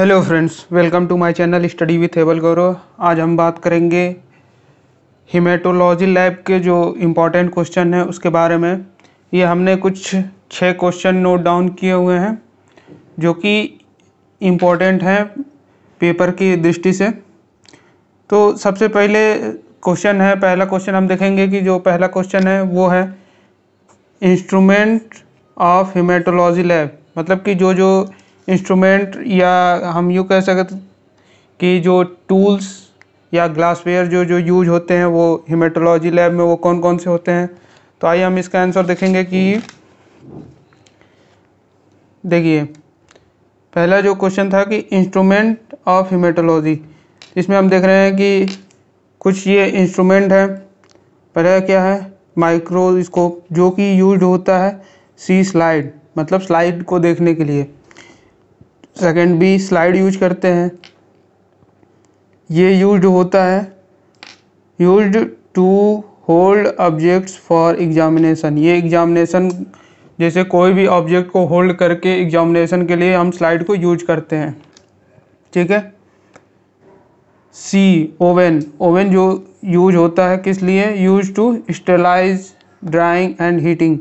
hello friends welcome to my channel study with हेबल गौरव आज हम बात करेंगे हिमेटोलॉजी लैब के जो इम्पोर्टेंट क्वेश्चन हैं उसके बारे में ये हमने कुछ छः क्वेश्चन नोट डाउन किए हुए हैं जो कि इम्पोर्टेंट हैं पेपर की दृष्टि से तो सबसे पहले क्वेश्चन है पहला क्वेश्चन हम देखेंगे कि जो पहला क्वेश्चन है वो है इंस्ट्रूमेंट ऑफ हिमेटोलॉजी लैब मतलब कि जो जो इंस्ट्रूमेंट या हम यूँ कह सकते कि जो टूल्स या ग्लासवेयर जो जो यूज होते हैं वो हिमेटोलॉजी लैब में वो कौन कौन से होते हैं तो आइए हम इसका आंसर देखेंगे कि देखिए पहला जो क्वेश्चन था कि इंस्ट्रूमेंट ऑफ हिमेटोलॉजी इसमें हम देख रहे हैं कि कुछ ये इंस्ट्रूमेंट है पहला क्या है माइक्रोस्कोप जो कि यूज होता है सी स्लाइड मतलब स्लाइड को देखने के लिए सेकंड बी स्लाइड यूज करते हैं ये यूज होता है use to hold objects for examination ये एग्जामिनेशन जैसे कोई भी ऑब्जेक्ट को होल्ड करके एग्जामिनेशन के लिए हम स्लाइड को यूज करते हैं ठीक है सी ओवन ओवन जो यूज होता है किस लिए use to sterilize drying and heating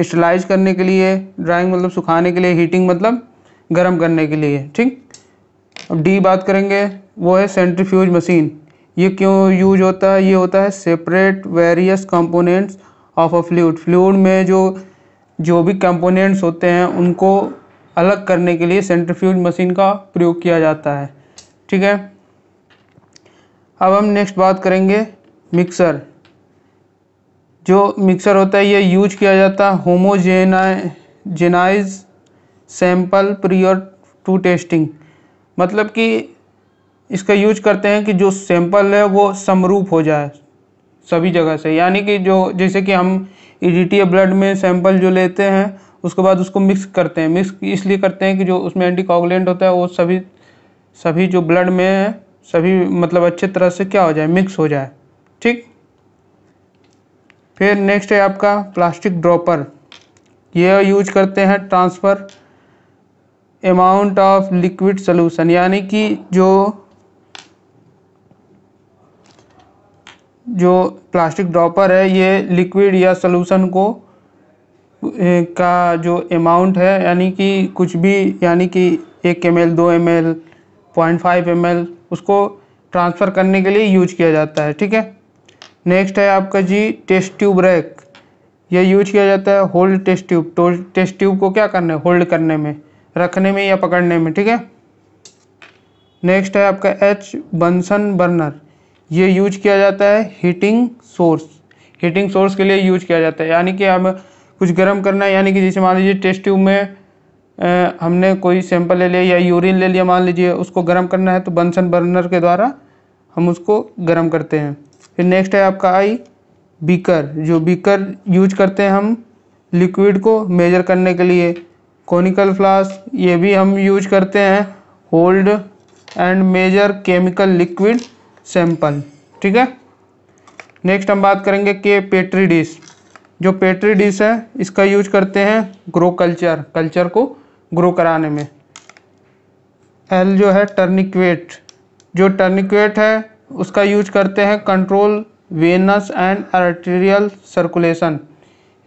sterilize करने के लिए ड्राइंग मतलब सुखाने के लिए हीटिंग मतलब गर्म करने के लिए ठीक अब डी बात करेंगे वो है सेंट्रीफ्यूज मशीन ये क्यों यूज होता है ये होता है separate various components of a fluid fluid में जो जो भी कंपोनेंट्स होते हैं उनको अलग करने के लिए सेंट्रीफ्यूज मशीन का प्रयोग किया जाता है ठीक है अब हम नेक्स्ट बात करेंगे मिक्सर जो मिक्सर होता है ये यूज किया जाता है homogenize sample prior to testing मतलब कि इसका यूज करते हैं कि जो सैंपल है वो समरूप हो जाए सभी जगह से यानी कि जो जैसे कि हम ई e ब्लड में सैंपल जो लेते हैं उसके बाद उसको मिक्स करते हैं मिक्स इसलिए करते हैं कि जो उसमें एंटीकोगुलेंट होता है वो सभी सभी जो ब्लड में है सभी मतलब अच्छे तरह से क्या हो जाए मिक्स हो जाए ठीक फिर नेक्स्ट है आपका प्लास्टिक ड्रॉपर यह यूज करते हैं transfer amount of liquid solution यानी कि जो जो प्लास्टिक ड्रॉपर है ये लिक्विड या सोलूशन को का जो अमाउंट है यानी कि कुछ भी यानी कि एक एम एल दो M L point five M L उसको ट्रांसफ़र करने के लिए यूज किया जाता है ठीक है नेक्स्ट है आपका जी टेस्ट ट्यूब रैक यह यूज किया जाता है होल्ड टेस्ट ट्यूब तो टेस्ट ट्यूब को क्या करना है होल्ड करने में रखने में या पकड़ने में ठीक है नेक्स्ट है आपका एच बंसन बर्नर ये यूज किया जाता है हीटिंग सोर्स हीटिंग सोर्स के लिए यूज किया जाता है यानी कि हम कुछ गर्म करना है यानी कि जैसे मान लीजिए टेस्ट ट्यूब में आ, हमने कोई सैंपल ले लिया या यूरिन ले लिया मान लीजिए उसको गर्म करना है तो बंसन बर्नर के द्वारा हम उसको गर्म करते हैं फिर नेक्स्ट है आपका आई बीकर जो बीकर यूज करते हैं हम लिक्विड को मेजर करने के लिए कॉनिकल फ्लास्क ये भी हम यूज करते हैं hold and measure chemical liquid sample ठीक है नेक्स्ट हम बात करेंगे के पेट्री डिश जो पेट्री डिश है इसका यूज करते हैं ग्रो कल्चर कल्चर को ग्रो कराने में एल जो है टर्निक्वेट जो टर्निक्वेट है उसका यूज करते हैं control venous and arterial circulation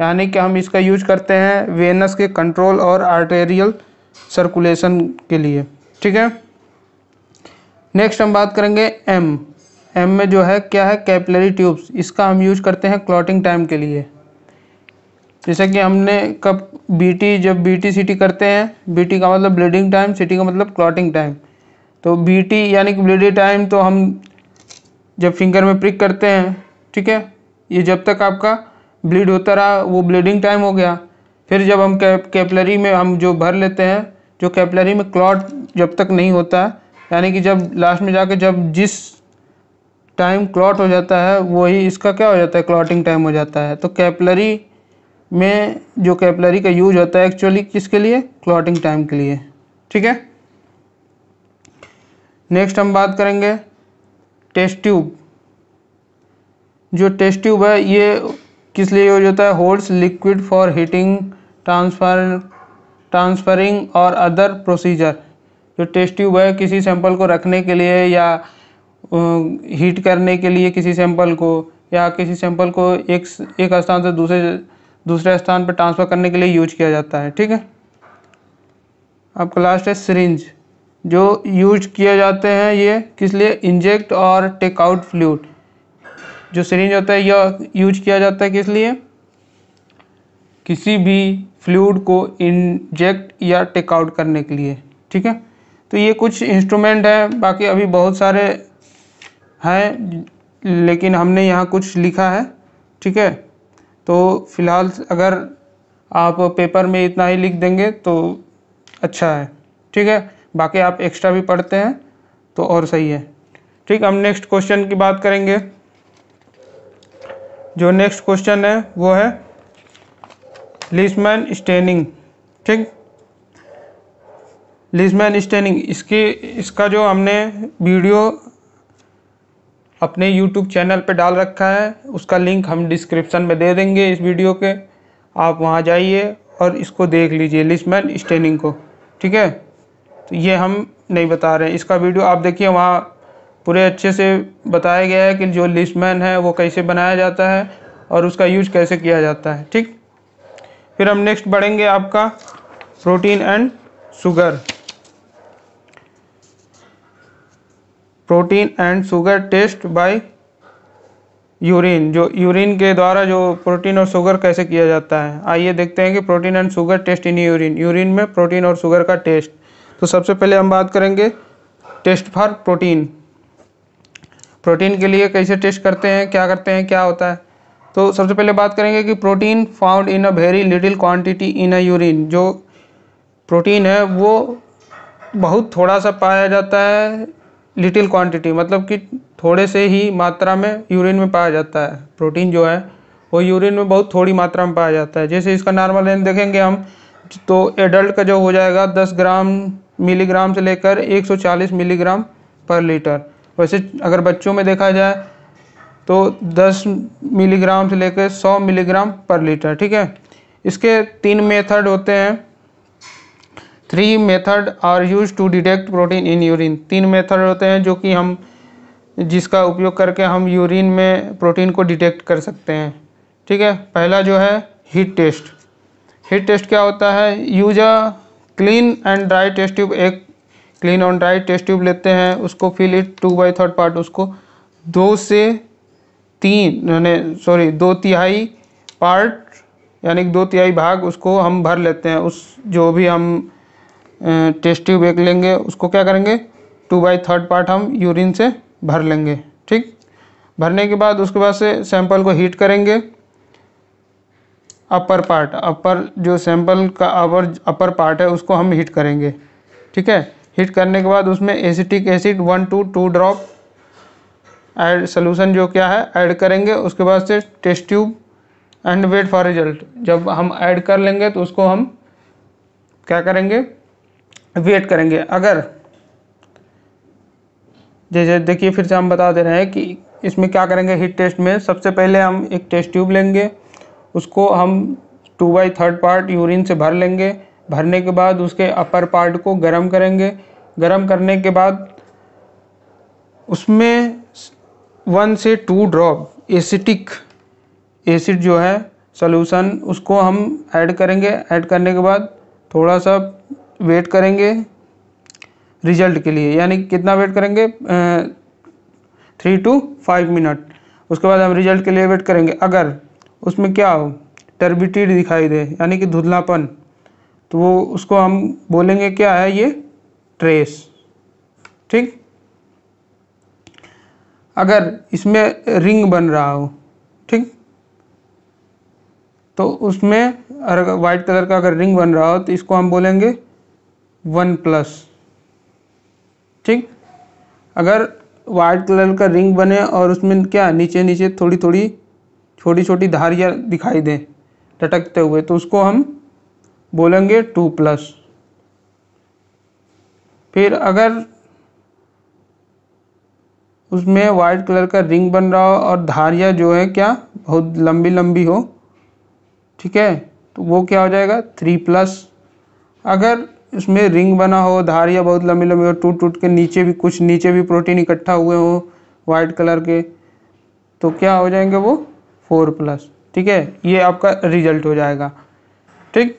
यानी कि हम इसका यूज करते हैं वेनस के कंट्रोल और आर्टेरियल सर्कुलेशन के लिए ठीक है नेक्स्ट हम बात करेंगे एम एम में जो है क्या है कैपलरी ट्यूब्स इसका हम यूज करते हैं क्लॉटिंग टाइम के लिए जैसे कि हमने कब बीटी जब बीटी सीटी करते हैं बीटी का मतलब ब्लीडिंग टाइम सीटी का मतलब क्लॉटिंग टाइम तो बीटी यानी कि ब्लीडिंग टाइम तो हम जब फिंगर में प्रिक करते हैं ठीक है ये जब तक आपका ब्लीड होता रहा वो ब्लीडिंग टाइम हो गया फिर जब हम कैपलरी में हम जो भर लेते हैं जो कैपलरी में क्लॉट जब तक नहीं होता यानी कि जब लास्ट में जाके जब जिस टाइम क्लॉट हो जाता है वही इसका क्या हो जाता है क्लॉटिंग टाइम हो जाता है तो कैपलरी में जो कैपलरी का यूज होता है एक्चुअली किसके लिए क्लॉटिंग टाइम के लिए ठीक है नेक्स्ट हम बात करेंगे टेस्ट ट्यूब जो टेस्ट ट्यूब है ये किस लिए यूज होता है holds liquid for heating transfer transferring और अदर प्रोसीजर जो टेस्ट ट्यूब है किसी सैंपल को रखने के लिए या हीट करने के लिए किसी सैंपल को या किसी सैंपल को एक एक स्थान से दूसरे दूसरे स्थान पर ट्रांसफ़र करने के लिए यूज किया जाता है ठीक है आपका लास्ट है सिरिंज जो यूज किए जाते हैं ये किस लिए इंजेक्ट और टेकआउट फ्लूड जो सरेंज होता है यह यूज किया जाता है किस लिए किसी भी फ्लूड को इंजेक्ट या टेकआउट करने के लिए ठीक है तो ये कुछ इंस्ट्रूमेंट हैं बाकी अभी बहुत सारे हैं लेकिन हमने यहाँ कुछ लिखा है ठीक है तो फिलहाल अगर आप पेपर में इतना ही लिख देंगे तो अच्छा है ठीक है बाकी आप एक्स्ट्रा भी पढ़ते हैं तो और सही है ठीक हम नेक्स्ट क्वेश्चन की बात करेंगे जो नेक्स्ट क्वेश्चन है वो है लिस्मैन स्टेनिंग ठीक लिस्मैन स्टेनिंग इसकी इसका जो हमने वीडियो अपने यूट्यूब चैनल पे डाल रखा है उसका लिंक हम डिस्क्रिप्शन में दे देंगे इस वीडियो के आप वहाँ जाइए और इसको देख लीजिए लिस्मैन स्टेनिंग को ठीक है तो ये हम नहीं बता रहे हैं इसका वीडियो आप देखिए वहाँ पूरे अच्छे से बताया गया है कि जो लिस्टमैन है वो कैसे बनाया जाता है और उसका यूज कैसे किया जाता है ठीक फिर हम नेक्स्ट बढ़ेंगे आपका protein and sugar protein and sugar test by urine जो यूरिन के द्वारा जो प्रोटीन और शुगर कैसे किया जाता है आइए देखते हैं कि protein and sugar test in urine urine में प्रोटीन और शुगर का टेस्ट तो सबसे पहले हम बात करेंगे टेस्ट फॉर प्रोटीन प्रोटीन के लिए कैसे टेस्ट करते हैं क्या करते हैं क्या होता है तो सबसे पहले बात करेंगे कि protein found in a very little quantity in a urine जो प्रोटीन है वो बहुत थोड़ा सा पाया जाता है लिटिल क्वांटिटी मतलब कि थोड़े से ही मात्रा में यूरिन में पाया जाता है प्रोटीन जो है वो यूरिन में बहुत थोड़ी मात्रा में पाया जाता है जैसे इसका नॉर्मल रेंज देखेंगे हम तो एडल्ट का जो हो जाएगा दस ग्राम मिलीग्राम से लेकर एक मिलीग्राम पर लीटर वैसे अगर बच्चों में देखा जाए तो 10 मिलीग्राम से लेकर 100 मिलीग्राम पर लीटर ठीक है इसके तीन मेथड होते हैं three method are use to detect protein in urine तीन मेथड होते हैं जो कि हम जिसका उपयोग करके हम यूरिन में प्रोटीन को डिटेक्ट कर सकते हैं ठीक है पहला जो है हीट टेस्ट हीट टेस्ट क्या होता है use a clean and dry test tube एक clean on dry test tube लेते हैं उसको fill it two by third part उसको दो से तीन यानी सॉरी दो तिहाई पार्ट यानी दो तिहाई भाग उसको हम भर लेते हैं उस जो भी हम टेस्ट ट्यूब एक लेंगे उसको क्या करेंगे टू बाई थर्ड पार्ट हम यूरिन से भर लेंगे ठीक भरने के बाद उसके बाद से सैंपल को हीट करेंगे अपर पार्ट अपर जो सैंपल का अपर अपर पार्ट है उसको हम हीट करेंगे ठीक है हीट करने के बाद उसमें acetic acid one two two drop add solution जो क्या है ऐड करेंगे उसके बाद से test tube and wait for result जब हम ऐड कर लेंगे तो उसको हम क्या करेंगे वेट करेंगे अगर जैसे देखिए फिर से हम बता दे रहे हैं कि इसमें क्या करेंगे हीट टेस्ट में सबसे पहले हम एक टेस्ट ट्यूब लेंगे उसको हम two by third part urine से भर लेंगे भरने के बाद उसके अपर पार्ट को गर्म करेंगे गर्म करने के बाद उसमें वन से टू ड्रॉप एसिटिक एसिड जो है सोल्यूशन उसको हम ऐड करेंगे ऐड करने के बाद थोड़ा सा वेट करेंगे रिजल्ट के लिए यानी कितना वेट करेंगे थ्री टू फाइव मिनट उसके बाद हम रिजल्ट के लिए वेट करेंगे अगर उसमें क्या हो टर्बिटीड दिखाई दे यानी कि धुंधलापन तो वो उसको हम बोलेंगे क्या है ये ट्रेस ठीक अगर इसमें रिंग बन रहा हो ठीक तो उसमें अगर वाइट कलर का अगर रिंग बन रहा हो तो इसको हम बोलेंगे वन प्लस ठीक अगर वाइट कलर का रिंग बने और उसमें क्या नीचे नीचे थोड़ी थोड़ी छोटी छोटी धारियाँ दिखाई दें लटकते हुए तो उसको हम बोलेंगे टू प्लस फिर अगर उसमें वाइट कलर का रिंग बन रहा हो और धारियाँ जो है क्या बहुत लंबी लंबी हो ठीक है तो वो क्या हो जाएगा थ्री प्लस अगर इसमें रिंग बना हो धारियाँ बहुत लंबी लंबी हो टूट टूट के नीचे भी कुछ नीचे भी प्रोटीन इकट्ठा हुए हो वाइट कलर के तो क्या हो जाएंगे वो फोर प्लस ठीक है ये आपका रिजल्ट हो जाएगा ठीक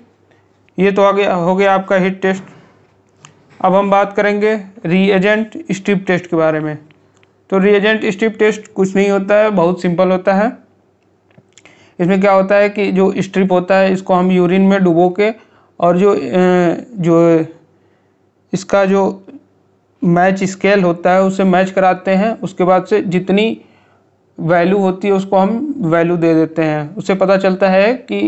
ये तो आ गया हो गया आपका हिट टेस्ट अब हम बात करेंगे रीएजेंट स्ट्रिप टेस्ट के बारे में तो रीएजेंट स्ट्रिप टेस्ट कुछ नहीं होता है बहुत सिंपल होता है इसमें क्या होता है कि जो स्ट्रिप होता है इसको हम यूरिन में डुबो के और जो जो इसका जो मैच स्केल होता है उसे मैच कराते हैं उसके बाद से जितनी वैल्यू होती है उसको हम वैल्यू दे देते हैं उससे पता चलता है कि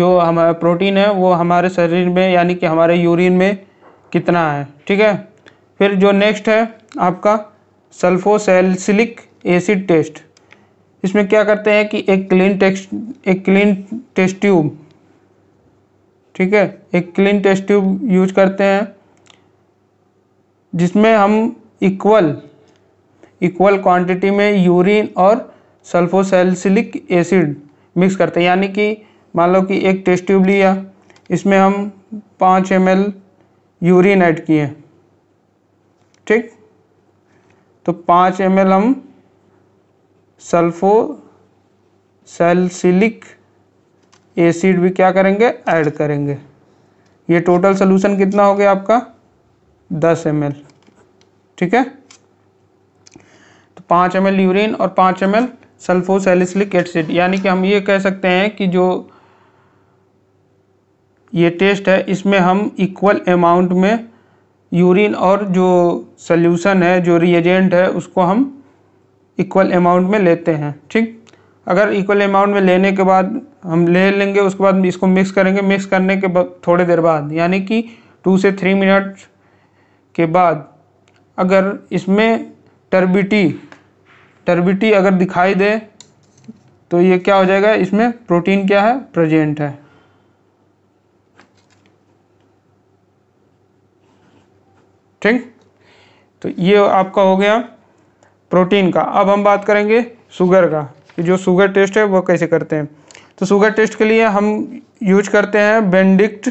जो हमारा प्रोटीन है वो हमारे शरीर में यानी कि हमारे यूरिन में कितना है ठीक है फिर जो नेक्स्ट है आपका सल्फोसेल्सिलिक एसिड टेस्ट इसमें क्या करते हैं कि एक क्लीन टेस्ट एक क्लीन टेस्ट ट्यूब ठीक है एक क्लीन टेस्ट ट्यूब यूज करते हैं जिसमें हम इक्वल इक्वल क्वांटिटी में यूरिन और सल्फोसेल्सिलिक एसिड मिक्स करते हैं यानी कि मान लो कि एक टेस्ट ट्यूब लिया इसमें हम पाँच एम यूरिन ऐड किए ठीक तो पाँच एम हम सल्फो सेलसिलिक एसिड भी क्या करेंगे ऐड करेंगे ये टोटल सोल्यूशन कितना हो गया आपका दस एम ठीक है तो पाँच एम यूरिन और पाँच एम सेलिसिक एसिड यानी कि हम ये कह सकते हैं कि जो ये टेस्ट है इसमें हम इक्वल अमाउंट में यूरिन और जो सल्यूसन है जो रिएजेंट है उसको हम इक्वल अमाउंट में लेते हैं ठीक अगर इक्वल अमाउंट में लेने के बाद हम ले लेंगे उसके बाद इसको मिक्स करेंगे मिक्स करने के बाद देर बाद यानी कि टू से थ्री मिनट के बाद अगर इसमें टर्बिटी टर्बिटी अगर दिखाई दे तो ये क्या हो जाएगा इसमें प्रोटीन क्या है प्रेजेंट है ठीक तो ये आपका हो गया प्रोटीन का अब हम बात करेंगे शुगर का कि जो शुगर टेस्ट है वह कैसे करते हैं तो शुगर टेस्ट के लिए हम यूज करते हैं बेंडिक्ट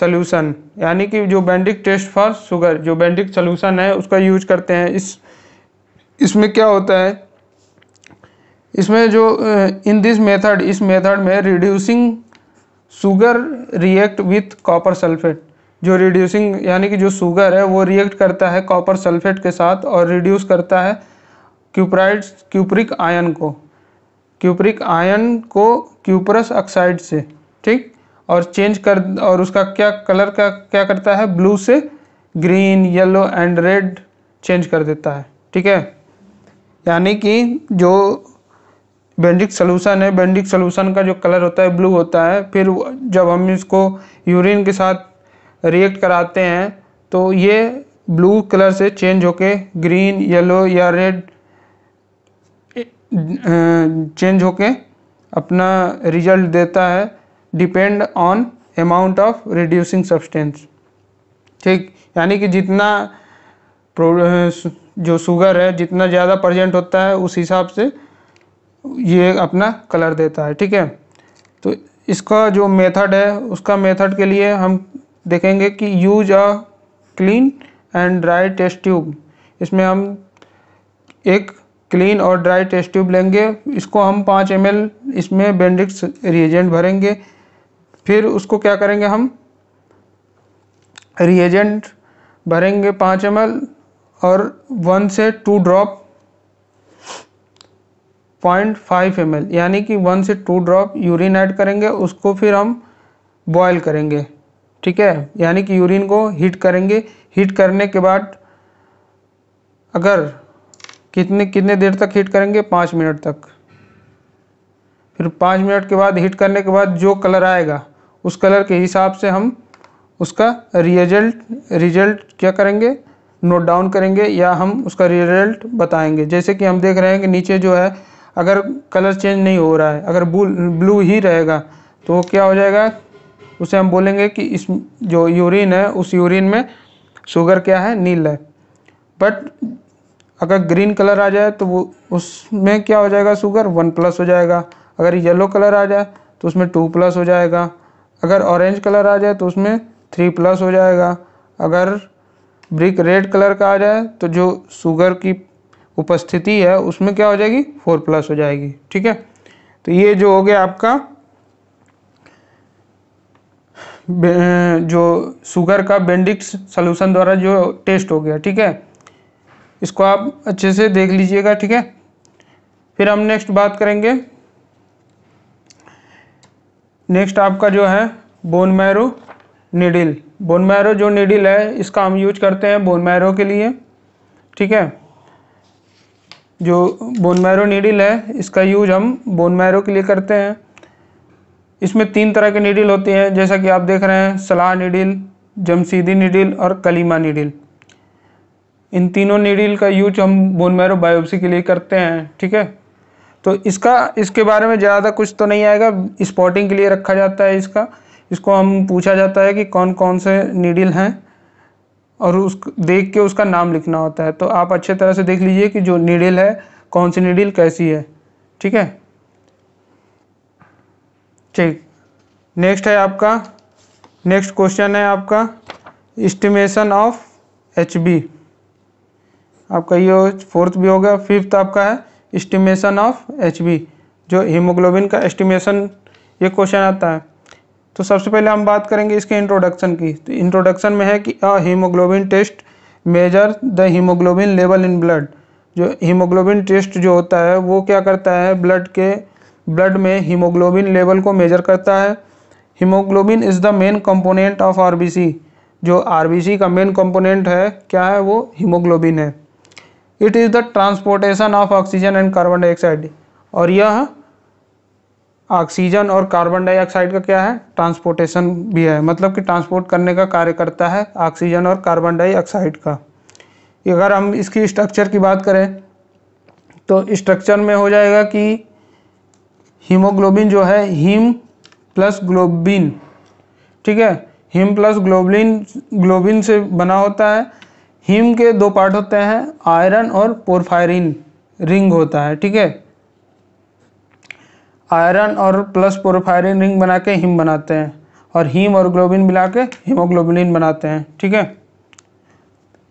सल्यूशन यानी कि जो बेंडिक टेस्ट फॉर शुगर जो बेंडिक सल्यूशन है उसका यूज करते हैं इस इसमें क्या होता है इसमें जो इन दिस मेथड इस मेथड में reducing sugar react with copper sulphate जो रिड्यूसिंग यानी कि जो शुगर है वो रिएक्ट करता है कॉपर सल्फेट के साथ और रिड्यूस करता है क्यूपराइड क्यूपरिक आयन को क्यूपरिक आयन को क्यूपरस ऑक्साइड से ठीक और चेंज कर और उसका क्या कलर का क्या करता है ब्लू से green yellow and red change कर देता है ठीक है यानी कि जो बेंडिक सोलूशन है बेंडिक सोलूशन का जो कलर होता है ब्लू होता है फिर जब हम इसको यूरिन के साथ रिएक्ट कराते हैं तो ये ब्लू कलर से चेंज होके ग्रीन येलो या रेड चेंज होके अपना रिजल्ट देता है depend on amount of reducing substance ठीक यानी कि जितना जो शुगर है जितना ज़्यादा प्रजेंट होता है उस हिसाब से ये अपना कलर देता है ठीक है तो इसका जो मेथड है उसका मेथड के लिए हम देखेंगे कि use a clean and dry test tube इसमें हम एक क्लीन और ड्राई टेस्ट ट्यूब लेंगे इसको हम पाँच एम इसमें बेंडिक्स रिएजेंट भरेंगे फिर उसको क्या करेंगे हम रिएजेंट भरेंगे पाँच एम और वन से two drop point five M यानी कि वन से टू ड्रॉप यूरिन ऐड करेंगे उसको फिर हम बॉयल करेंगे ठीक है यानी कि यूरिन को हीट करेंगे हीट करने के बाद अगर कितने कितने देर तक हीट करेंगे पाँच मिनट तक फिर पाँच मिनट के बाद हीट करने के बाद जो कलर आएगा उस कलर के हिसाब से हम उसका रिजल्ट रिजल्ट क्या करेंगे नोट डाउन करेंगे या हम उसका रिजल्ट बताएंगे जैसे कि हम देख रहे हैं कि नीचे जो है अगर कलर चेंज नहीं हो रहा है अगर ब्लू ही रहेगा तो क्या हो जाएगा उसे हम बोलेंगे कि इस जो यूरिन है उस यूरिन में शुगर क्या है नील है बट अगर ग्रीन कलर आ जाए तो वो उसमें क्या हो जाएगा शुगर वन प्लस हो जाएगा अगर येलो कलर आ जाए तो उसमें टू प्लस हो जाएगा अगर ऑरेंज कलर आ जाए तो उसमें थ्री प्लस हो जाएगा अगर ब्रिक रेड कलर का आ जाए तो जो शुगर की उपस्थिति है उसमें क्या हो जाएगी फोर प्लस हो जाएगी ठीक है तो ये जो हो गया आपका जो शुगर का बेंडिक्स सोल्यूशन द्वारा जो टेस्ट हो गया ठीक है इसको आप अच्छे से देख लीजिएगा ठीक है फिर हम नेक्स्ट बात करेंगे नेक्स्ट आपका जो है bone marrow needle bone marrow जो निडिल है इसका हम यूज करते हैं बोन मैरो के लिए ठीक है जो बोन मैरो निडिल है इसका यूज हम बोन मैरो के लिए करते हैं इसमें तीन तरह के निडिल होते हैं जैसा कि आप देख रहे हैं सलाह निडिल जमशीदी निडिल और कलीमा निडिल इन तीनों निडिल का यूज हम बोन मैरो बायोप्सी के लिए करते हैं ठीक है तो इसका इसके बारे में ज़्यादा कुछ तो नहीं आएगा स्पॉटिंग के लिए रखा जाता है इसका इसको हम पूछा जाता है कि कौन कौन से निडिल हैं और उस देख के उसका नाम लिखना होता है तो आप अच्छे तरह से देख लीजिए कि जो निडिल है कौन सी निडिल कैसी है ठीक है ठीक नेक्स्ट है आपका नेक्स्ट क्वेश्चन है आपका इस्टीमेशन ऑफ एच बी आपका ये फोर्थ भी हो गया फिफ्थ आपका है इस्टीमेशन ऑफ एच बी जो हीमोग्लोबिन का एस्टिमेशन ये क्वेश्चन आता है तो सबसे पहले हम बात करेंगे इसके इंट्रोडक्शन की तो इंट्रोडक्शन में है कि a haemoglobin test measure the haemoglobin level in blood जो हीमोग्लोबिन टेस्ट जो होता है वो क्या करता है ब्लड के ब्लड में हीमोग्लोबिन लेवल को मेजर करता है haemoglobin is the main component of RBC जो आरबीसी का मेन कंपोनेंट है क्या है वो हीमोग्लोबिन है it is the transportation of oxygen and carbon dioxide और यह ऑक्सीजन और कार्बन डाइऑक्साइड का क्या है ट्रांसपोर्टेशन भी है मतलब कि ट्रांसपोर्ट करने का कार्य करता है ऑक्सीजन और कार्बन डाइऑक्साइड का अगर हम इसकी स्ट्रक्चर की बात करें तो स्ट्रक्चर में हो जाएगा कि हीमोग्लोबिन जो है हीम प्लस ग्लोबिन ठीक है हीम प्लस ग्लोबिन ग्लोबिन से बना होता है हीम के दो पार्ट होते हैं आयरन और पोरफायरिन रिंग होता है ठीक है आयरन और प्लस पोरफायरिन रिंग बना के हीम बनाते हैं और हीम और ग्लोबिन मिला के हीमोग्लोबिन बनाते हैं ठीक है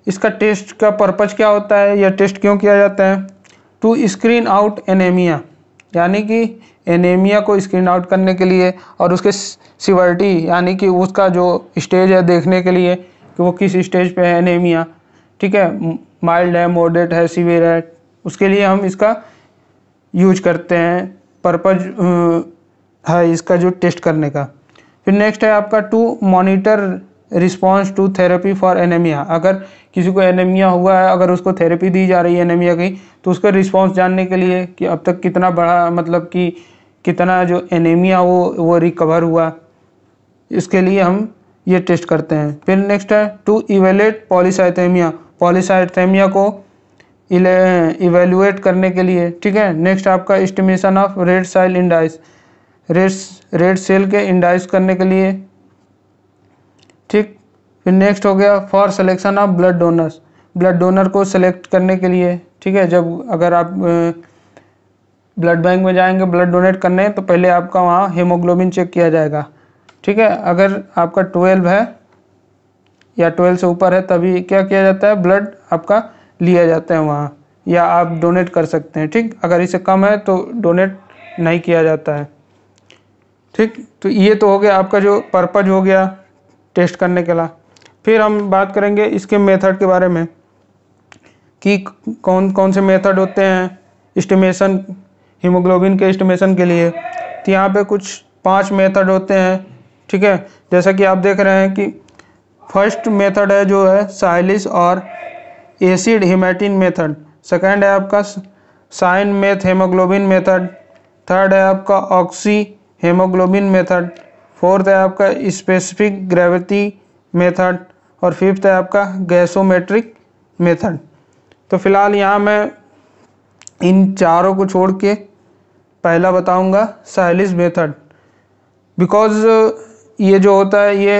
इसका टेस्ट का पर्पज़ क्या होता है या टेस्ट क्यों किया जाता है टू स्क्रीन आउट एनेमिया यानी कि एनेमिया को स्क्रीन आउट करने के लिए और उसके सिवर्टी यानी कि उसका जो स्टेज है देखने के लिए कि वो किस स्टेज पे है एनीमिया ठीक है माइल्ड है मॉडरेट है सीवियर है उसके लिए हम इसका यूज करते हैं पर्पज है इसका जो टेस्ट करने का फिर नेक्स्ट है आपका to monitor response to therapy for anaemia अगर किसी को एनेमिया हुआ है अगर उसको थेरेपी दी जा रही है एनेमिया की तो उसका रिस्पॉन्स जानने के लिए कि अब तक कितना बड़ा मतलब कि कितना जो एनीमिया वो वो रिकवर हुआ इसके लिए हम ये टेस्ट करते हैं फिर नेक्स्ट है टू इवेलेट पॉलीसाइथेमिया पॉलीसाइथेमिया को इवेलुएट करने के लिए ठीक है नेक्स्ट आपका estimation of red cell indices red red cell के इंडाइस करने के लिए ठीक फिर नेक्स्ट हो गया for selection of blood donors blood donor को सेलेक्ट करने के लिए ठीक है जब अगर आप ब्लड बैंक में जाएंगे ब्लड डोनेट करने तो पहले आपका वहाँ हीमोग्लोबिन चेक किया जाएगा ठीक है अगर आपका ट्वेल्व है या ट्वेल्व से ऊपर है तभी क्या किया जाता है ब्लड आपका लिया जाता है वहाँ या आप डोनेट कर सकते हैं ठीक अगर इसे कम है तो डोनेट नहीं किया जाता है ठीक तो ये तो हो गया आपका जो पर्पज हो गया टेस्ट करने के ला फिर हम बात करेंगे इसके मेथड के बारे में कि कौन कौन से मेथड होते हैं इस्टीमेशन हीमोग्लोबिन के एस्टिमेशन के लिए तो यहाँ पे कुछ पांच मेथड होते हैं ठीक है जैसा कि आप देख रहे हैं कि फर्स्ट मेथड है जो है साइलिस और एसिड हिमेटिन मेथड सेकंड है आपका cyanmethemoglobin method third है आपका ऑक्सी हेमोग्लोबिन मेथड फोर्थ है आपका स्पेसिफिक ग्रेविटी मेथड और फिफ्थ है आपका गैसोमेट्रिक मेथड तो फिलहाल यहाँ मैं इन चारों को छोड़ के पहला बताऊंगा सहलिस मेथड बिकॉज़ uh, ये जो होता है ये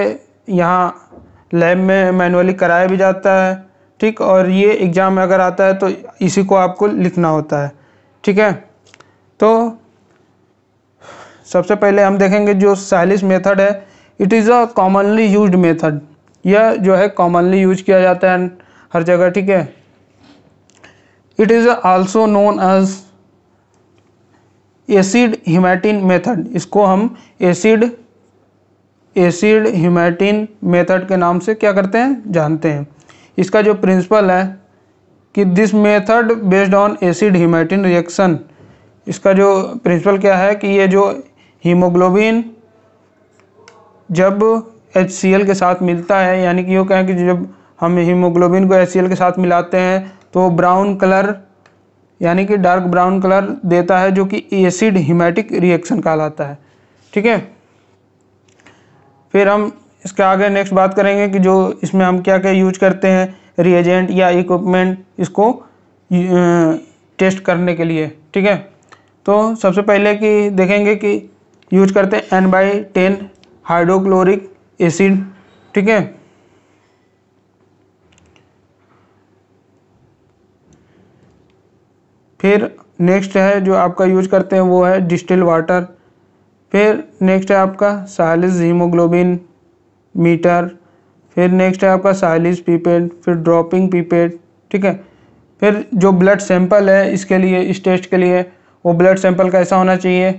यहाँ लैब में मैनुअली कराया भी जाता है ठीक और ये एग्ज़ाम में अगर आता है तो इसी को आपको लिखना होता है ठीक है तो सबसे पहले हम देखेंगे जो सहलिस मेथड है it is a commonly use method यह जो है कॉमनली यूज किया जाता है हर जगह ठीक है it is also known as acid hematin method इसको हम एसिड एसिड हिमैटिन मेथड के नाम से क्या करते हैं जानते हैं इसका जो प्रिंसिपल है कि this method based on acid hematin reaction इसका जो प्रिंसिपल क्या है कि ये जो हीमोग्लोबिन जब एच के साथ मिलता है यानी कि यो कहें कि जब हम हीमोग्लोबिन को एच के साथ मिलाते हैं तो ब्राउन कलर यानी कि डार्क ब्राउन कलर देता है जो कि एसिड हिमेटिक रिएक्शन कहलाता है ठीक है फिर हम इसके आगे नेक्स्ट बात करेंगे कि जो इसमें हम क्या क्या यूज करते हैं रिएजेंट या इक्विपमेंट इसको टेस्ट करने के लिए ठीक है तो सबसे पहले कि देखेंगे कि यूज करते हैं N by ten hydrochloric acid ठीक है फिर नेक्स्ट है जो आपका यूज करते हैं वो है डिस्टिल वाटर फिर नेक्स्ट है आपका सालिस हीमोग्लोबिन मीटर फिर नेक्स्ट है आपका साइलिस पीपेड फिर ड्रॉपिंग पीपेड ठीक है फिर जो ब्लड सैंपल है इसके लिए इस टेस्ट के लिए वो ब्लड सैंपल कैसा होना चाहिए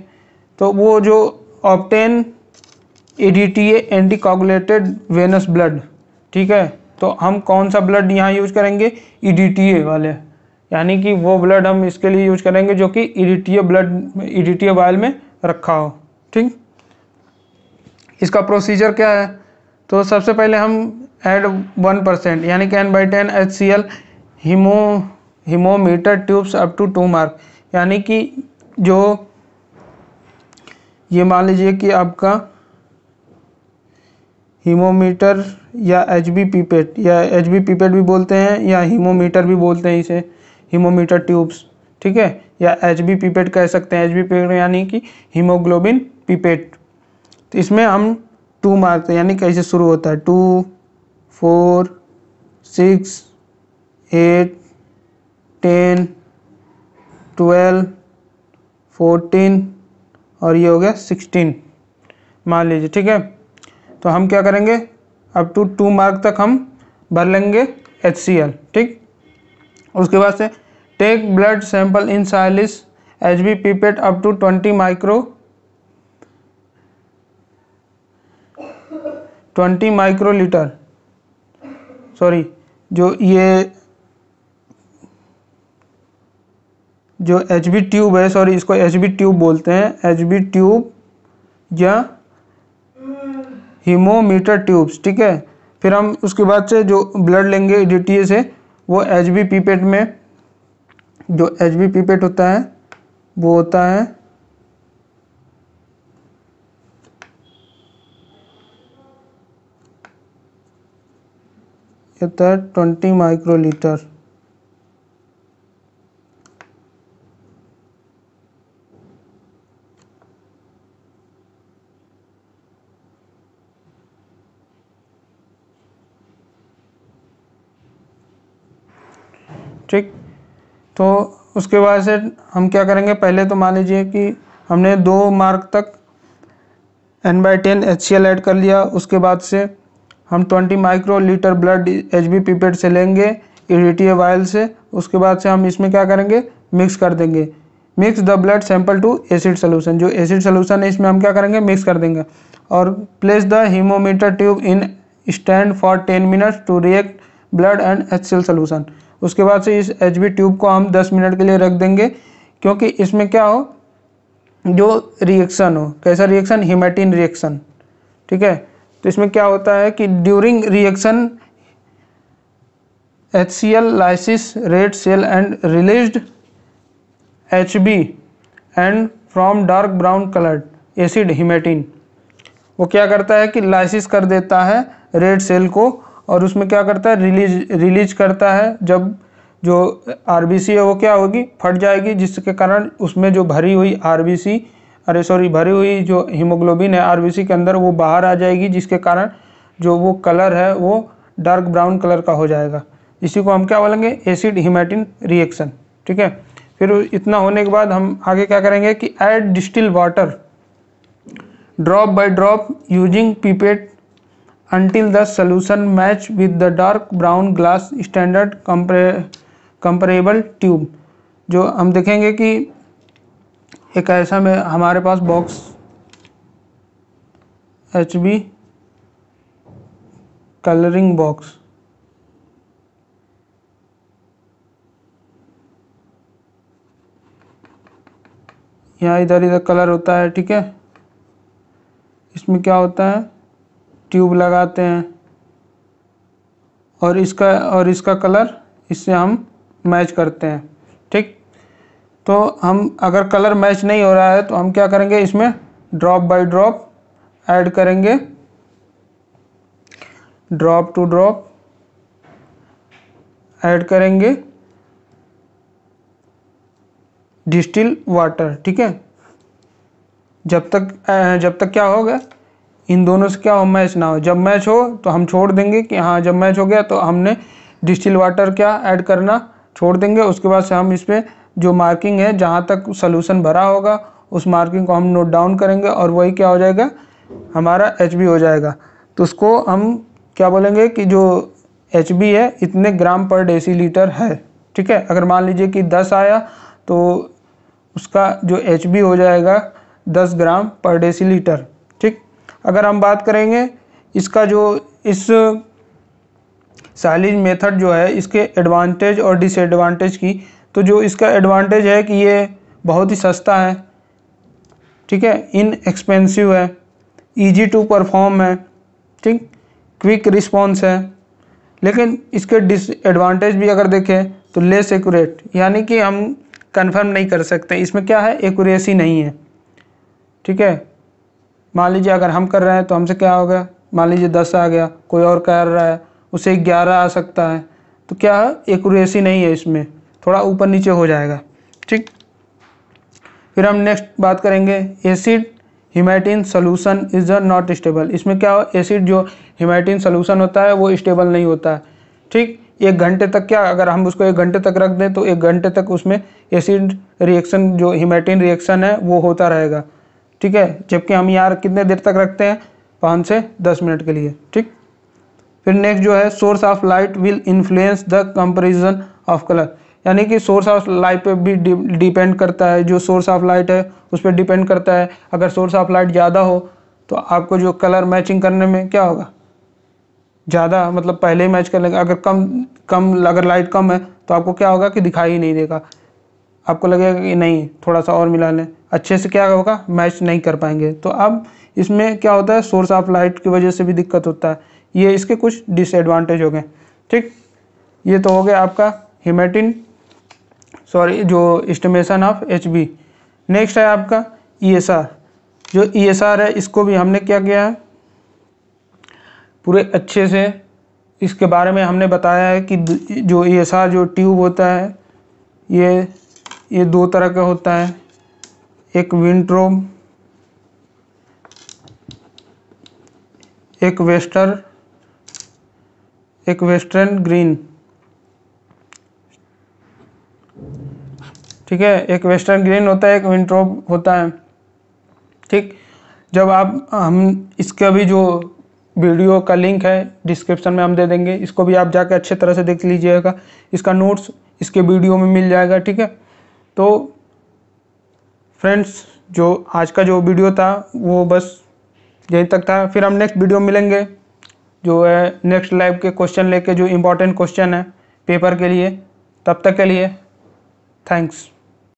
तो वो जो obtain A D T anticoagulated venous blood ठीक है तो हम कौन सा ब्लड यहाँ यूज करेंगे ई डी टी ए वाले यानी कि वो ब्लड हम इसके लिए यूज करेंगे जो कि इडिटिय ब्लड इडिटिय वायल में रखा हो ठीक इसका प्रोसीजर क्या है तो सबसे पहले हम एड वन परसेंट यानी कि N by ten H C L hemo hemometer tubes up to two mark यानी कि जो ये मान लीजिए कि आपका हीमोमीटर या एच बी पीपेट या एच बी पीपेट भी बोलते हैं या हीमोमीटर भी बोलते हैं इसे हीमोमीटर ट्यूब्स ठीक है या एच बी पीपेड कह सकते हैं एच बी पीपेड यानी कि हीमोग्लोबिन पीपेड तो इसमें हम टू मारते हैं यानी कैसे शुरू होता है two four six eight ten twelve fourteen और ये हो गया सिक्सटीन मान लीजिए ठीक है तो हम क्या करेंगे अप टू टू मार्क तक हम भर लेंगे एच ठीक उसके बाद से blood sample in Sahli's H B pipette up to twenty micro twenty microliter sorry जो ये जो एच बी ट्यूब है सॉरी इसको एच बी ट्यूब बोलते हैं एच बी ट्यूब या हीमोमीटर ट्यूब्स ठीक है फिर हम उसके बाद से जो ब्लड लेंगे डी से वो एच बी पीपेट में जो एच बी पीपेट होता है वो होता है होता है ट्वेंटी माइक्रोलीटर ठीक तो उसके बाद से हम क्या करेंगे पहले तो मान लीजिए कि हमने दो मार्क तक N by ten H C L add कर लिया उसके बाद से हम twenty micro liter blood H B pipette से लेंगे ए वायल से उसके बाद से हम इसमें क्या करेंगे मिक्स कर देंगे mix the blood sample to acid solution जो एसिड सोल्यूशन है इसमें हम क्या करेंगे मिक्स कर देंगे और place the hemometer tube in stand for ten minutes to react blood and H C L solution उसके बाद से इस एच ट्यूब को हम दस मिनट के लिए रख देंगे क्योंकि इसमें क्या हो जो रिएक्शन हो कैसा रिएक्शन हिमेटिन रिएक्शन ठीक है तो इसमें क्या होता है कि during reaction H C L lysis red cell and release H B and from dark brown coloured acid hematin वो क्या करता है कि लाइसिस कर देता है रेड सेल को और उसमें क्या करता है रिलीज रिलीज करता है जब जो आर है वो क्या होगी फट जाएगी जिसके कारण उसमें जो भरी हुई आर अरे सॉरी भरी हुई जो हीमोग्लोबिन है आर के अंदर वो बाहर आ जाएगी जिसके कारण जो वो कलर है वो डार्क ब्राउन कलर का हो जाएगा इसी को हम क्या बोलेंगे एसिड हिमेटिन रिएक्शन ठीक है फिर इतना होने के बाद हम आगे क्या करेंगे कि add distil water drop by drop using pipette until the solution match with the dark brown glass standard comparable tube जो हम देखेंगे कि एक ऐसा में हमारे पास box H B colouring box यहाँ इधर इधर कलर होता है ठीक है इसमें क्या होता है ट्यूब लगाते हैं और इसका और इसका कलर इससे हम मैच करते हैं ठीक तो हम अगर कलर मैच नहीं हो रहा है तो हम क्या करेंगे इसमें ड्रॉप बाय ड्रॉप ऐड करेंगे ड्रॉप टू ड्रॉप ऐड करेंगे डिस्टिल वाटर ठीक है जब तक जब तक क्या होगा इन दोनों से क्या हो मैच ना हो जब मैच हो तो हम छोड़ देंगे कि हाँ जब मैच हो गया तो हमने डिस्टिल वाटर क्या ऐड करना छोड़ देंगे उसके बाद से हम इस पर जो मार्किंग है जहाँ तक सोल्यूशन भरा होगा उस मार्किंग को हम नोट डाउन करेंगे और वही क्या हो जाएगा हमारा एच हो जाएगा तो उसको हम क्या बोलेंगे कि जो एच है इतने ग्राम पर लीटर है ठीक है अगर मान लीजिए कि दस आया तो उसका जो एच हो जाएगा दस ग्राम पर लीटर अगर हम बात करेंगे इसका जो इस सालिज मेथड जो है इसके एडवांटेज और डिसएडवांटेज की तो जो इसका एडवांटेज है कि ये बहुत ही सस्ता है ठीक है इन एक्सपेंसिव है इजी टू परफॉर्म है ठीक क्विक रिस्पॉन्स है लेकिन इसके डिसएडवांटेज भी अगर देखें तो लेस एक्यूरेट यानी कि हम कंफर्म नहीं कर सकते इसमें क्या है एक्यूरेसी नहीं है ठीक है मान लीजिए अगर हम कर रहे हैं तो हमसे क्या हो गया मान लीजिए दस आ गया कोई और कर रहा है उसे ग्यारह आ सकता है तो क्या एकूरेसी नहीं है इसमें थोड़ा ऊपर नीचे हो जाएगा ठीक फिर हम नेक्स्ट बात करेंगे acid hematin solution is a not stable इसमें क्या हो एसिड जो हिमाइटिन सोलूसन होता है वो स्टेबल नहीं होता है ठीक एक घंटे तक क्या अगर हम उसको एक घंटे तक रख दें तो एक घंटे तक उसमें एसिड रिएक्शन जो हिमाइटिन रिएक्शन है वो होता रहेगा ठीक है जबकि हम यार कितने देर तक रखते हैं पाँच से दस मिनट के लिए ठीक फिर नेक्स्ट जो है source of light will influence the comparison of colour यानी कि सोर्स ऑफ लाइट पे भी डिपेंड करता है जो सोर्स ऑफ लाइट है उस पर डिपेंड करता है अगर सोर्स ऑफ लाइट ज़्यादा हो तो आपको जो कलर मैचिंग करने में क्या होगा ज़्यादा मतलब पहले ही मैच कर लेंगे अगर कम कम अगर लाइट कम है तो आपको क्या होगा कि दिखाई नहीं देगा आपको लगेगा कि नहीं थोड़ा सा और मिला लें अच्छे से क्या होगा मैच नहीं कर पाएंगे तो अब इसमें क्या होता है सोर्स ऑफ लाइट की वजह से भी दिक्कत होता है ये इसके कुछ डिसएडवांटेज हो गए ठीक ये तो हो गया आपका हिमेटिन सॉरी जो estimation of H B next है आपका ई एस आर जो ई एस आर है इसको भी हमने क्या किया है पूरे अच्छे से इसके बारे में हमने बताया है कि जो ई एस आर जो ट्यूब होता है ये ये दो तरह का होता है एक विंट्रोम एक वेस्टर एक वेस्टर्न ग्रीन ठीक है एक वेस्टर्न ग्रीन होता है एक विंट्रोम होता है ठीक जब आप हम इसका भी जो वीडियो का लिंक है डिस्क्रिप्शन में हम दे देंगे इसको भी आप जाके अच्छे तरह से देख लीजिएगा इसका नोट्स इसके वीडियो में मिल जाएगा ठीक है तो फ्रेंड्स जो आज का जो वीडियो था वो बस यहीं तक था फिर हम नेक्स्ट वीडियो मिलेंगे जो है नेक्स्ट लाइव के क्वेश्चन लेके जो इम्पोर्टेंट क्वेश्चन है पेपर के लिए तब तक के लिए थैंक्स